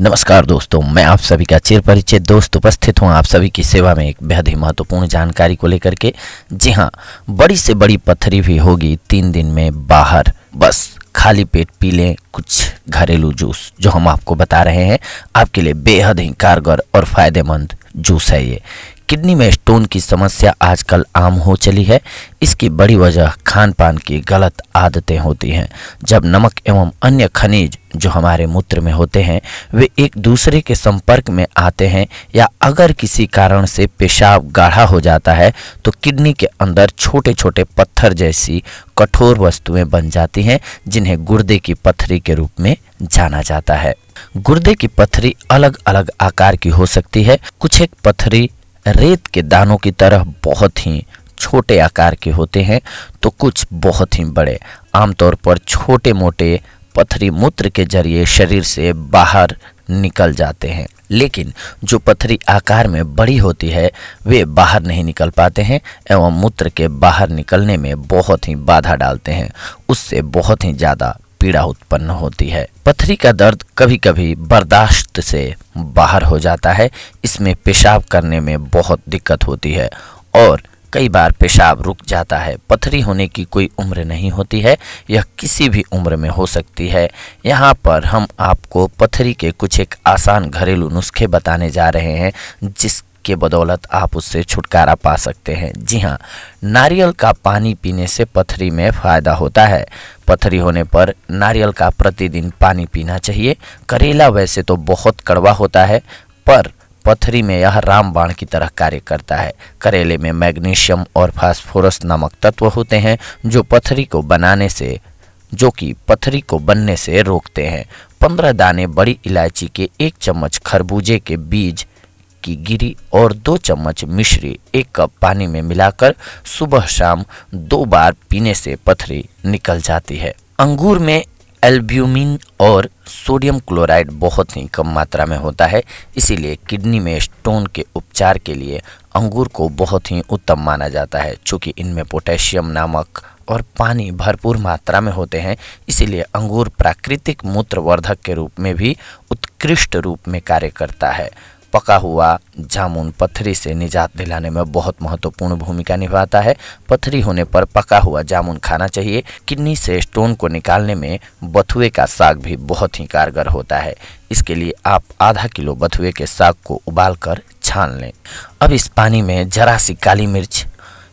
नमस्कार दोस्तों मैं आप सभी का चिर परिचित दोस्त उपस्थित हूं आप सभी की सेवा में एक बेहद ही महत्वपूर्ण जानकारी को लेकर के जी हां बड़ी से बड़ी पत्थरी भी होगी तीन दिन में बाहर बस खाली पेट पी लें कुछ घरेलू जूस जो हम आपको बता रहे हैं आपके लिए बेहद ही कारगर और फायदेमंद जूस है ये किडनी में स्टोन की समस्या आजकल आम हो चली है इसकी बड़ी वजह खान पान की गलत आदतें होती हैं जब नमक एवं अन्य खनिज जो हमारे मूत्र में होते हैं वे एक दूसरे के संपर्क में आते हैं या अगर किसी कारण से पेशाब गाढ़ा हो जाता है तो किडनी के अंदर छोटे छोटे पत्थर जैसी कठोर वस्तुएं बन जाती हैं जिन्हें गुर्दे की पथरी के रूप में जाना जाता है गुर्दे की पथरी अलग अलग आकार की हो सकती है कुछ एक पथरी रेत के दानों की तरह बहुत ही छोटे आकार के होते हैं तो कुछ बहुत ही बड़े आमतौर पर छोटे मोटे पथरी मूत्र के जरिए शरीर से बाहर निकल जाते हैं लेकिन जो पथरी आकार में बड़ी होती है वे बाहर नहीं निकल पाते हैं एवं मूत्र के बाहर निकलने में बहुत ही बाधा डालते हैं उससे बहुत ही ज़्यादा पीड़ा उत्पन्न होती है पथरी का दर्द कभी कभी बर्दाश्त से बाहर हो जाता है इसमें पेशाब करने में बहुत दिक्कत होती है और कई बार पेशाब रुक जाता है पथरी होने की कोई उम्र नहीं होती है यह किसी भी उम्र में हो सकती है यहाँ पर हम आपको पथरी के कुछ एक आसान घरेलू नुस्खे बताने जा रहे हैं जिस के बदौलत आप उससे छुटकारा पा सकते हैं जी हाँ नारियल का पानी पीने से पथरी में फ़ायदा होता है पथरी होने पर नारियल का प्रतिदिन पानी पीना चाहिए करेला वैसे तो बहुत कड़वा होता है पर पथरी में यह रामबाण की तरह कार्य करता है करेले में मैग्नीशियम और फास्फोरस नामक तत्व होते हैं जो पथरी को बनाने से जो कि पथरी को बनने से रोकते हैं पंद्रह दाने बड़ी इलायची के एक चम्मच खरबूजे के बीज की गिरी और दो चम्मच मिश्री एक कप पानी में मिलाकर सुबह शाम दो बार पीने से पथरी निकल जाती है अंगूर में एल्ब्यूमिन और सोडियम क्लोराइड बहुत ही कम मात्रा में होता है इसीलिए किडनी में स्टोन के उपचार के लिए अंगूर को बहुत ही उत्तम माना जाता है चूँकि इनमें पोटेशियम नामक और पानी भरपूर मात्रा में होते हैं इसीलिए अंगूर प्राकृतिक मूत्रवर्धक के रूप में भी उत्कृष्ट रूप में कार्य करता है पका हुआ जामुन पथरी से निजात दिलाने में बहुत महत्वपूर्ण भूमिका निभाता है पथरी होने पर पका हुआ जामुन खाना चाहिए किडनी से स्टोन को निकालने में बथुए का साग भी बहुत ही कारगर होता है इसके लिए आप आधा किलो बथुए के साग को उबाल कर छान लें अब इस पानी में जरा सी काली मिर्च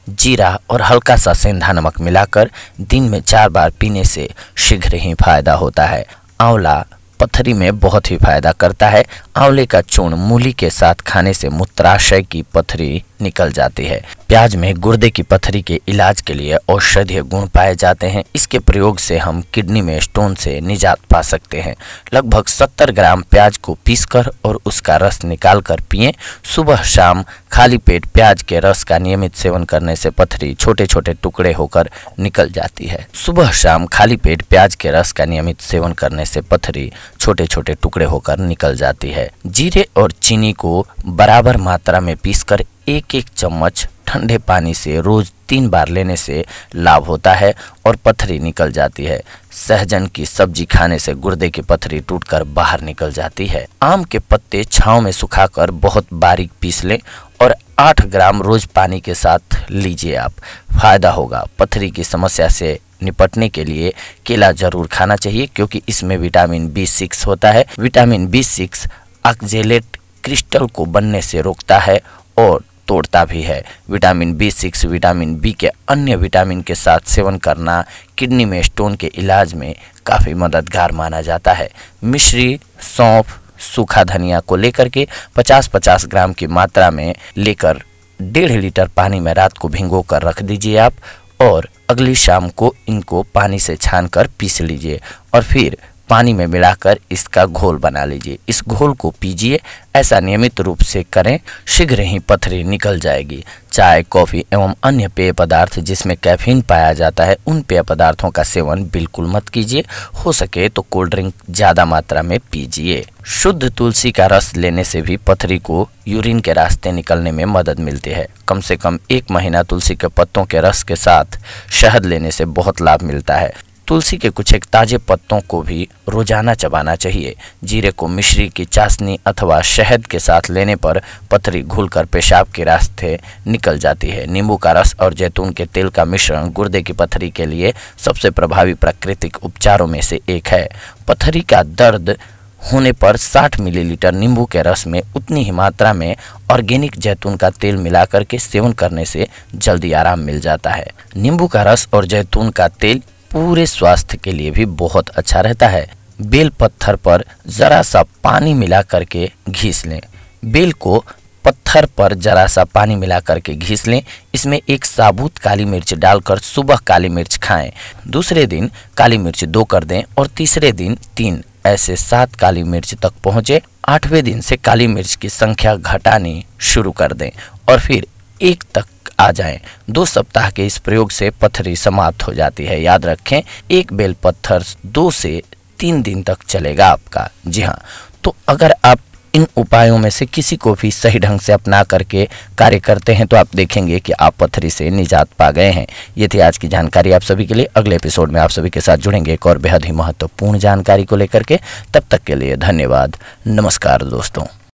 जीरा और हल्का सा सेंधा नमक मिलाकर दिन में चार बार पीने से शीघ्र ही फायदा होता है आंवला पथरी में बहुत ही फायदा करता है आंवले का चूर्ण मूली के साथ खाने से मूत्राशय की पथरी निकल जाती है प्याज में गुर्दे की पथरी के इलाज के लिए औषधीय गुण पाए जाते हैं इसके प्रयोग से हम किडनी में स्टोन से निजात पा सकते हैं लगभग 70 ग्राम प्याज को पीसकर और उसका रस निकालकर पिएं सुबह शाम खाली पेट प्याज के रस का नियमित सेवन करने से पथरी छोटे छोटे टुकड़े होकर निकल जाती है सुबह शाम खाली पेट प्याज के रस का नियमित सेवन करने से पथरी छोटे छोटे टुकड़े होकर निकल जाती है जीरे और चीनी को बराबर मात्रा में पीसकर एक एक चम्मच ठंडे पानी से रोज तीन बार लेने से लाभ होता है और पथरी निकल जाती है सहजन की सब्जी खाने से गुर्दे की पथरी टूटकर बाहर निकल जाती है आम के पत्ते छाव में सुखाकर बहुत बारीक पीस लें और आठ ग्राम रोज पानी के साथ लीजिए आप फायदा होगा पथरी की समस्या से निपटने के लिए केला जरूर खाना चाहिए क्योंकि इसमें विटामिन बी सिक्स होता है vitamin B six oxalate crystal को बनने से रोकता है और तोड़ता भी है vitamin B six vitamin B के अन्य विटामिन के साथ सेवन करना किडनी में स्टोन के इलाज में काफ़ी मददगार माना जाता है मिश्री सौंफ सूखा धनिया को लेकर के 50-50 ग्राम की मात्रा में लेकर डेढ़ लीटर पानी में रात को भिंगो कर रख दीजिए आप और अगली शाम को इनको पानी से छानकर पीस लीजिए और फिर पानी में मिलाकर इसका घोल बना लीजिए इस घोल को पीजिए ऐसा नियमित रूप से करें शीघ्र ही पथरी निकल जाएगी चाय कॉफ़ी एवं अन्य पेय पदार्थ जिसमें कैफीन पाया जाता है उन पेय पदार्थों का सेवन बिल्कुल मत कीजिए हो सके तो कोल्ड ड्रिंक ज़्यादा मात्रा में पीजिए शुद्ध तुलसी का रस लेने से भी पथरी को यूरिन के रास्ते निकलने में मदद मिलती है कम से कम एक महीना तुलसी के पत्तों के रस के साथ शहद लेने से बहुत लाभ मिलता है तुलसी के कुछ एक ताजे पत्तों को भी रोजाना चबाना चाहिए जीरे को मिश्री की चाशनी अथवा शहद के साथ लेने पर पथरी घुलकर पेशाब के रास्ते निकल जाती है नींबू का रस और जैतून के तेल का मिश्रण गुर्दे की पथरी के लिए सबसे प्रभावी प्राकृतिक उपचारों में से एक है पथरी का दर्द होने पर 60 मिलीलीटर नींबू के रस में उतनी ही मात्रा में ऑर्गेनिक जैतून का तेल मिलाकर के सेवन करने से जल्दी आराम मिल जाता है नींबू का रस और जैतून का तेल पूरे स्वास्थ्य के लिए भी बहुत अच्छा रहता है बेल पत्थर पर ज़रा सा पानी मिला करके घीस लें बेल को पत्थर पर जरा सा पानी मिला करके घिस लें इसमें एक साबुत काली मिर्च डालकर सुबह काली मिर्च खाएं दूसरे दिन काली मिर्च दो कर दें और तीसरे दिन तीन ऐसे सात काली मिर्च तक पहुँचे आठवें दिन से काली मिर्च की संख्या घटानी शुरू कर दें और फिर एक तक आ जाए दो सप्ताह के इस प्रयोग से पथरी समाप्त हो जाती है याद रखें एक बेल पत्थर दो से तीन दिन तक चलेगा आपका जी हाँ तो अगर आप इन उपायों में से किसी को भी सही ढंग से अपना करके कार्य करते हैं तो आप देखेंगे कि आप पथरी से निजात पा गए हैं ये थी आज की जानकारी आप सभी के लिए अगले एपिसोड में आप सभी के साथ जुड़ेंगे एक और बेहद ही महत्वपूर्ण जानकारी को लेकर के तब तक के लिए धन्यवाद नमस्कार दोस्तों